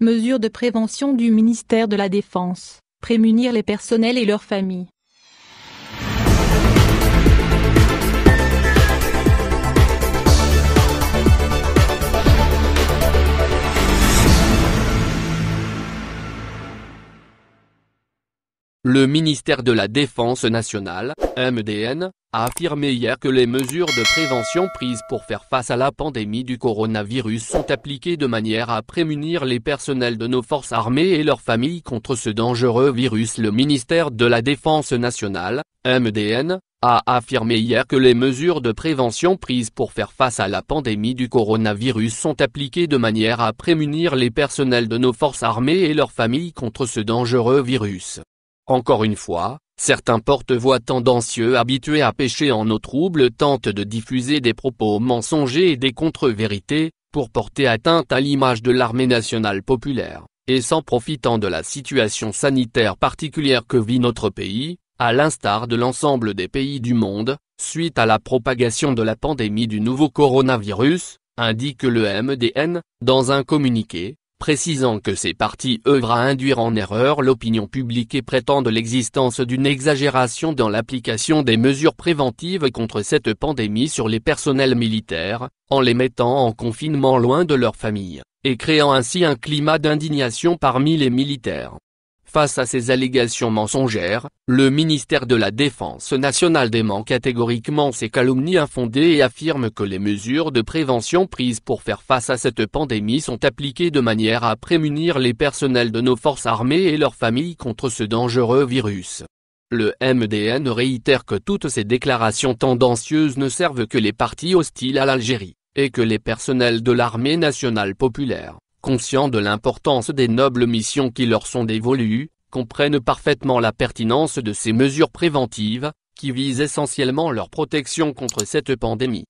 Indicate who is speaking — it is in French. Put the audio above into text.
Speaker 1: Mesures de prévention du ministère de la Défense. Prémunir les personnels et leurs familles Le ministère de la Défense nationale, MDN, a affirmé hier que les mesures de prévention prises pour faire face à la pandémie du coronavirus sont appliquées de manière à prémunir les personnels de nos forces armées et leurs familles contre ce dangereux virus. Le ministère de la Défense nationale, MDN, a affirmé hier que les mesures de prévention prises pour faire face à la pandémie du coronavirus sont appliquées de manière à prémunir les personnels de nos forces armées et leurs familles contre ce dangereux virus. Encore une fois, certains porte-voix tendancieux habitués à pêcher en eau troubles, tentent de diffuser des propos mensongers et des contre-vérités, pour porter atteinte à l'image de l'armée nationale populaire, et s'en profitant de la situation sanitaire particulière que vit notre pays, à l'instar de l'ensemble des pays du monde, suite à la propagation de la pandémie du nouveau coronavirus, indique le MDN, dans un communiqué, précisant que ces partis œuvrent à induire en erreur l'opinion publique et prétendent l'existence d'une exagération dans l'application des mesures préventives contre cette pandémie sur les personnels militaires, en les mettant en confinement loin de leurs familles et créant ainsi un climat d'indignation parmi les militaires. Face à ces allégations mensongères, le ministère de la Défense nationale dément catégoriquement ces calomnies infondées et affirme que les mesures de prévention prises pour faire face à cette pandémie sont appliquées de manière à prémunir les personnels de nos forces armées et leurs familles contre ce dangereux virus. Le MDN réitère que toutes ces déclarations tendancieuses ne servent que les partis hostiles à l'Algérie, et que les personnels de l'armée nationale populaire, conscients de l'importance des nobles missions qui leur sont dévolues, comprennent parfaitement la pertinence de ces mesures préventives, qui visent essentiellement leur protection contre cette pandémie.